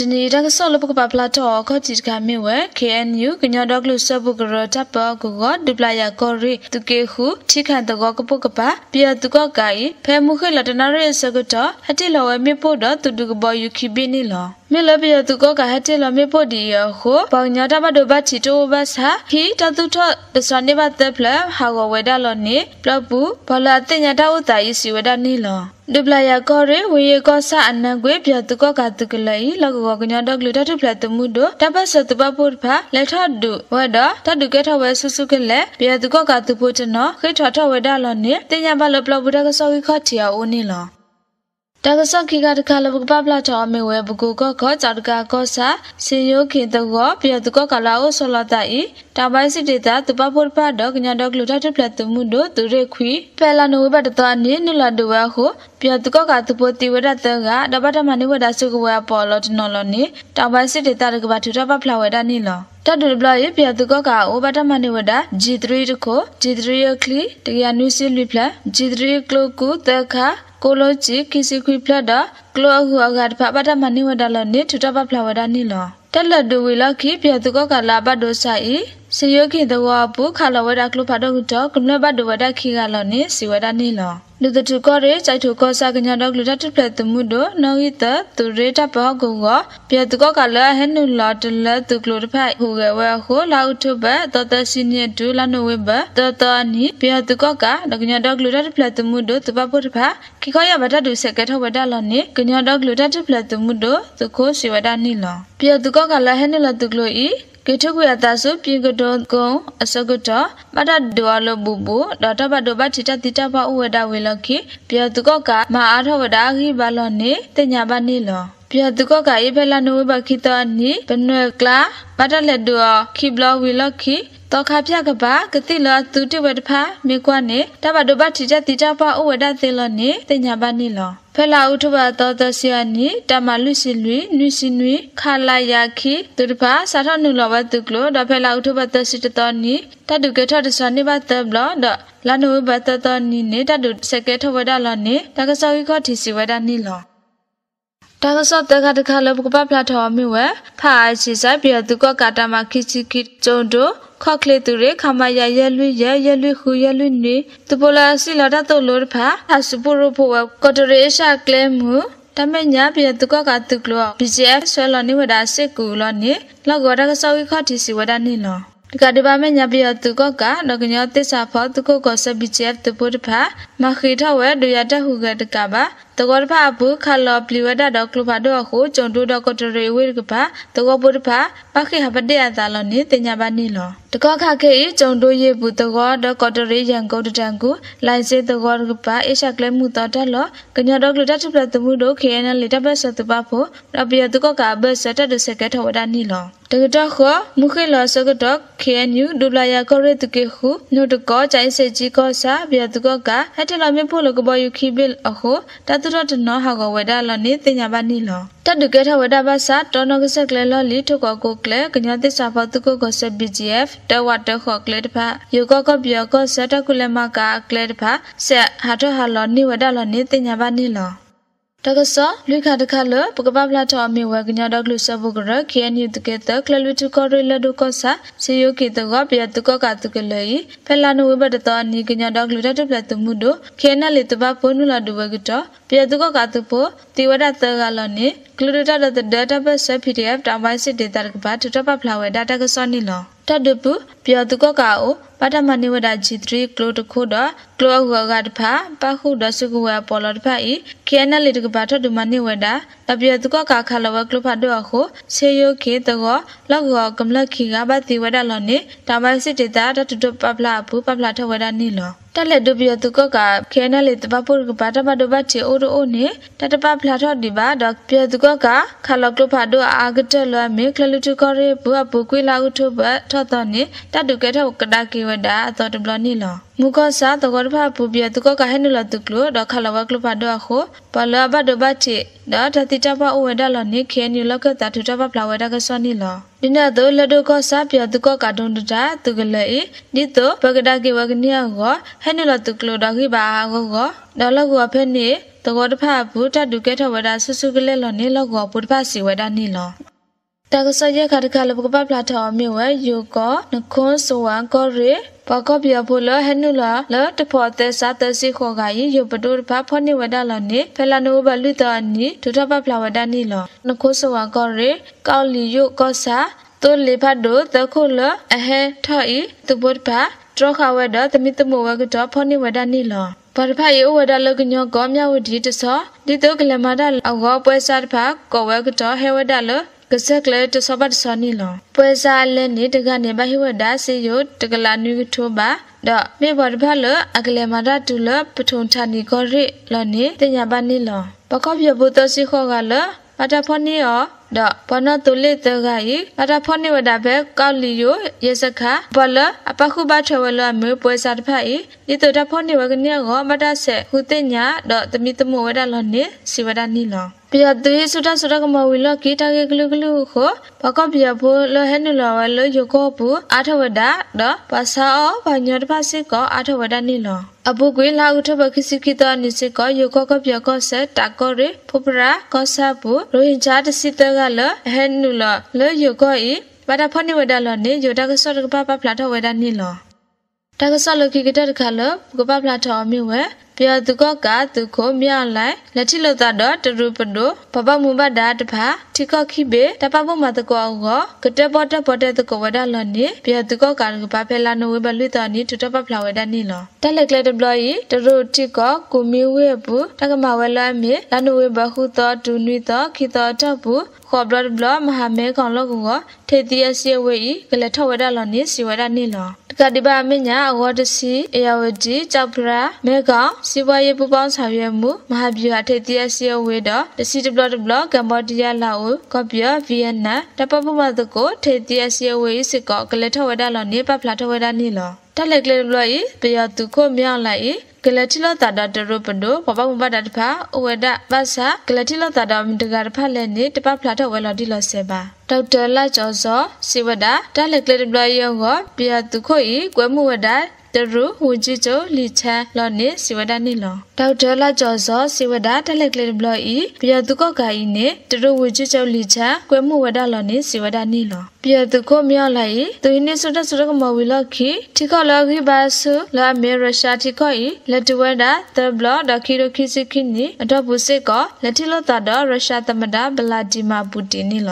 တနေတာကဆော့လပကပပလာတော့ခေါချစ်ကမေဝဲ KNU ကညဒေါကလူဆဘကရတပ်ပကကဒူပလာယာကော်ရီသူကေခုထိခန့်တကောကပုကပပြသူကကိုင်ဖဲမှုခလတနာရဲစကတော့ဟတိလောဝဲမြဖို့တော့သူတူကဘယူခိဘင်းနီလောမြလပြသူကကဟတိလောမြဖို့ဒီယခုပေါညာတဘဒဘချီတိုဘဆာဟီတသူထဒစနိဘတ်တဖလဟာဝဝဲဒါလောနေပလပူဘလာတင်ညာတဥတာယစီဝဒနီလောဒပလယာကောရဝေယကောဆာအနကွေပြတုကကတုကလိလကကညာဒကလတတပလတမှုဒတပစတပပုဖလက်ထဒုဝဒတဒုကထဝဲဆုစုကလေပြတုကကတုပုတနခေထထဝဲဒလနေတညာဘလပလဘုဒကဆောကိခချီအိုနီလောတာကဆော့ခိကတခါလဘကပပလာချောအမေဝဲဘကူကခေါ်ကြတကာကောဆာစေယိုခေတကောပြတကောကလာအိုဆလတာဤတာဘိုင်းစစ်တေတာတပဖို့ဖတ်တော့ကညာတော့ကလူတာတက်ဖလက်သူမှုတို့သူရခွီပယ်လာနိုဘတ်တော်နိနူလာဒူဝါဟုပြတကောကသူပိုတီဝဒတကဒဘတ်မနိဝဒဆုကဝါပေါ်လတ်နော်လနိတာဘိုင်းစစ်တေတာတကဘာထူတာပဖလာဝဒနိလောတတ်တူဘလရပြတကောကအိုဘတ်မနိဝဒ G3 တကို G3 ကလီတကရနူးစစ်လွိဖလက် G3 ကလကိုတခါကိုလိုချီခီစီခွီဖလက်တာကလိုအဟုအဂါတဖပဒမနိဝဒလနိထူတပဖလဝဒနိလောတက်လက်ဒူဝီလခိပြတုကကလာဘဒိုဆိုင်စရခိတဝဘူခလဝဒကလဖဒကတကနဘဒဝဒခိကလနိစီဝဒနိလလူတတုကရေကြိုက်ထုကဆာကညာတော့လူတတဖလက်တမှုတို့နောဤတသူရေတဘကုကပြတကကလဟနုလတလသူကလတဖဟူကဝခိုလောက်ထုဘတတစီနီဒူလနဝေဘတတနိပြတကကဒကညာတော့လူတတဖလက်တမှုတို့တဘပုတဖခိခရဘဒဒုစကထဝဒလနိကညာတော့လူတတဖလက်တမှုတို့သူခိုစီဝဒနိလပြတကကလဟနုလသူကလဤကထခုယတဆုပြေကတော်ကုံအစကတမတဒွာလဘူဘူဒတဘဒဘတိတတိတဘဥဝဒဝေလခိပြတုကကမအားထဝဒအခိဘလနေတညာဘနေလောပြတုကကဧဖလနဝဘခိတနိပနွယ်ကလာပတလက်ဒွာခိဘလဝေလခိတောခပြကပါဂတိလသူတဝတဖာမေကွနေတဘဒဘတိကြတိကြပါအဝဒသေလနေတညာပါနေလောဖလာဥထဘတော်တဆီယနီတမလူစီလူနွစီနွခလာယာခိသူတပါစာထနုလဘတုကလောဒဖလာဥထဘတစီတတော်နီတတုကေထတဆနိဘတဘလဒလနုဘတတနီနေတတုစကေထဝဒလနေတကဆောကြီးခတိစီဝဒနီလောတကဆောတကတကလဘကပဖလာထောမီဝဖာချီစာပြတုကကာတမခိချီခိကျုံတို့ခောက်ခလေသူရခမရရလွိရရလွိခုရလွိနေတပလာစီလာဒတ်လို့ဖာအစပူရဖို့ကတရေရှာကလဲမှုတမညာပြေသူကကသူကလော BGF ဆွဲလနိဝဒစစ်ကူလောနိလောက်ကောတကဆောက်ခတ်တီစီဝဒနိလောတကတပါမညာပြေသူကကတော့ကညောတစ္ဆာဖောသူကကဆ BGF တပုတ်ဖာမခိထဝဲဒူရတဟုကတကပါတကောဖာဘူးခလောပလီဝဒတော့ကလဖာတော့ခုဂျွန်ဒူတော့ကတရေဝိကပါတကောပုတ်ဖာပခိဟပတေအသာလောနေတင်ညာပါနေလောတကောခခေကျုံတို့ရေဘူးတကောဒကောတရေရန်ကုန်တန်ကူလိုင်စေတကောကပါအေရှကလဲမှုတော်တလောကညာတော့ကလတတပတမှုတို့ခေနလေတပတ်ဆတပဖို့ရပြတကောကဘဆတဒစကထဝဒနီလောတကတခမုခေလောစကတော့ခေနူဒူလာယာကောရတကေခုနုတကောချိုင်စေကြီးကောစာပြတကောကဟက်တလမြဖို့လကဘယုခိဘိလအခုတတရတနောဟာကဝဒလနေတင်ညာပါနီလောတတကေထဝဒပါစာတောနကစကလဲလောလီတကောကိုကလကညာတိစာဖတ်တုကကိုဆက် BGF တဝတ်တခကလက်ဖာယောကကပြောကဆက်တကုလမကကလက်ဖာဆက်ဟာထဟာလောနိဝဒလောနိတညာဘာနိလောတကဆလူခတခလပကပပလာထအမီဝကညာဒကလူဆဘုကရကေနီတကေတကလလူတကရလဒုကဆာစေယကေတကပြတကကတကလေဖလာနဝဘတတနီကညာဒကလူတပလတမှုဒိုခေနလေတဘဖနုလာဒဝကတပြတကကတပိုတိဝဒတကလနေကလူဒတဒတာဘဆဖီတီအက်တမိုင်းစစ်ဒေတာကဘတတပဖလာဝဒတာကဆနီလောတဒပပြတကကအိုပါတမနိဝဒဂျီ3ကလိုတခုဒကလိုအဂေါဂတ်ဖာပခုဒစုကဝပေါ်လတ်ဖာဤကေနလီတကပါထဒမနိဝဒတပြတုကကခလဝကလဖတ်တော့ခုဆေယိုခေတကလောက်ကောကမလခိကဘတိဝဒလနေတမစစ်တတာတတပပလာဘူးပပလာထဝဒနီလောတက်လက်ဒုပြတုကကခဲနလေတပပုကပါတပဒဘချေအိုရိုအိုနေတတပဖလာထဒီပါဒေါပြတုကကခလကလဖတ်တော့အာဂတလမေကလလူတုကရေဘူအဘူကွေလာဥထုဘထတော်နေတတုကထကဒကေဝဒအတော်တဘလနီလောမူကစာတကောဖပူပြတုကကဟဲနလတုကလဒခလဝကလဖတ်တော့ခုပလဘဒဘချေဒါတတတိတဘအဝဒလနိခေနီလကတထတဘဖလာဝဒကဆနီလဒီနတော့လဒုကဆာပြဒုကကဒွန်ဒတာသူကလေဒီတော့ဘဂဒကေဝဂနီယကဟဲနလတုကလဒခိဘာဂောဒလကဖဲနေတကောတဖဘူတတုကေထဝဒဆုစုကလေလနိလကဘုဒ္ဓစီဝဒနီလတကဆရခတခလဘကပပလာထောမြဝယူကနခွန်းဆိုဝါကောရပကပယဖုလဟနုလလတဖောသက်စာသက်စီခောကယယပဒုဘဖနိဝဒလနိဖလနုဘလူတနိဒုထပပလာဝဒနိလနခွန်းဆိုဝါကောရကောလီယုကောစာတုလေဖတ်ဒုတခုလအဟေထောဤသူဘုဒ္ဓတရခဝဒသမိတမဝကတဖနိဝဒနိလပါရဖယေဝဒလကညောကောမြဝဒီတဆောဒီတုကလမဒအောပွဲစားဖာကောဝကတဟေဝဒလကဆက်ကလတဆဘတ်ဆနီလောပွဲစားလဲနေတကနေဘဟိဝဒါစီယိုတကလာနူထိုဘာဒါမေဘတ်ဘလအကလေမရတူလပထုံထနီကောရိလောနေတညာဘာနီလောပကော့ပြဘုတစီခောကလပတာဖောနီယောဒါပနတုလေတဂိုင်ပတာဖောနီဝဒါဘဲကောက်လီယိုယေစခဘလအပခုဘထဝလမေပွဲစားတဖအိဒီတတာဖောနီဝကနီယောမတာဆက်ဟူတညာဒါတမီတမဝဒါလောနေစီဝဒါနီလောပြာတရီဆူတာဆူတာကမဝီလကီတာကေဂလူဂလူခိုဘကပြာဖိုလဟဲနူလာဝဲလယကောပူအာထဝဒါဒပစာအောဘာညောတပါစစ်ကောအာထဝဒါနိလောအဘုကွေလာဥထဘခိစိခိတနိစိကယကကပြကဆက်တကရဖပရာကဆပူရိုဟင်ဂျာတစီတကလဟဲနူလလေယကဤဘာတာဖနိဝဒလနေယတာကဆောကပပဖလာထဝဒနိလတကဆောလခိကတတခလကပဖလာထအမြဝပြသူကကသူကိုမြလိုက်လက်ထိလို့တော့တရူပဒိုဘဘမူဘဒါတဖာထိကခိဘေတပဘမတကောကကတပတပတတကဝဒလနေပြသူကကဘဖဲလာနိုဝဘလွတနီတတပဖလာဝဒနီလတက်လက်လက်ဒပလီတရူထိကကိုမီဝေဘူးတကမဝဲလာမီလာနိုဝဘခုတော့ဒူနီတော့ခိတော့တဘူးခေါ်ဘလဘလမဟာမဲကောင်လောကထေတီယစီဝေဤကလက်ထဝဒလနေစီဝဒနီလတကဒီဘာမညာအဝဒစီအေယဝဒီချပရာမဲကောင်စီးပွားရေးပူးပေါင်းဆောင်ရွက်မှုမဟာဗျူဟာထိပ်သီးအစည်းအဝေးတော့ CWW ကမ္ဘောဒီးယားလာအိုကပ်ပြဗီယက်နမ်တပပမတကိုထိပ်သီးအစည်းအဝေးစစ်ကောကလထဝဒလောနေပဖလာထဝဒနီလောတက်လက်ကလေးလွယ်ဤပယသူခုမြောင်းလိုက်ဤကလတိလတာဒတရပဒပပမ္ပဒတဖာအဝဒပါစာကလတိလတာဒမတကတဖလည်းနေတပဖလာထဝဲလော်ဒီလော်ဆေပါဒေါက်တာလာကျော်စောစိဝဒတက်လက်ကလေးလွယ်ယောကပယသူခုဤကွဲမှုဝဒတရူဝဂျီချိုလီချာလော်နေစီဝဒနီလောဒေါက်တာလာကျော်စောစီဝဒတလက်ကလစ်ဘလော်ဤပြယသူကောက်ဂိုင်နေတရူဝဂျီချိုလီချာကွဲမှုဝဒလော်နေစီဝဒနီလောပြသူကိုမြောက်လိုက်သူင်းနေဆုတဆုတကမဝီလခိတိကလခိဘာဆုလာမေရရှာတိကိုဤလက်တဝဒသဘလဒခိရခိစခိနီအတော့ပုစစ်ကလက်တိလတာဒရရှာသမဒဗလာဒီမာပူတင်နီလ